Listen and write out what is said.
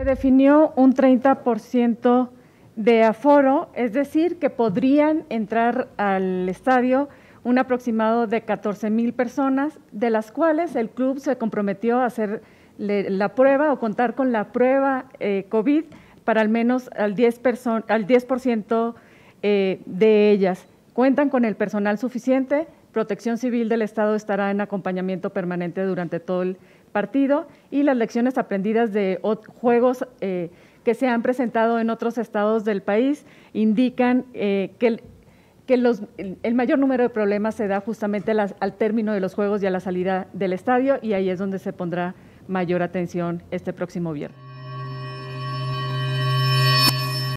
Se definió un 30% de aforo, es decir, que podrían entrar al estadio un aproximado de 14 mil personas, de las cuales el club se comprometió a hacer la prueba o contar con la prueba eh, COVID para al menos al 10%, al 10 eh, de ellas. Cuentan con el personal suficiente, Protección Civil del Estado estará en acompañamiento permanente durante todo el partido y las lecciones aprendidas de juegos eh, que se han presentado en otros estados del país indican eh, que, el, mayor número de problemas se da justamente al término de los juegos y a la salida del estadio y ahí es donde se pondrá mayor atención este próximo viernes.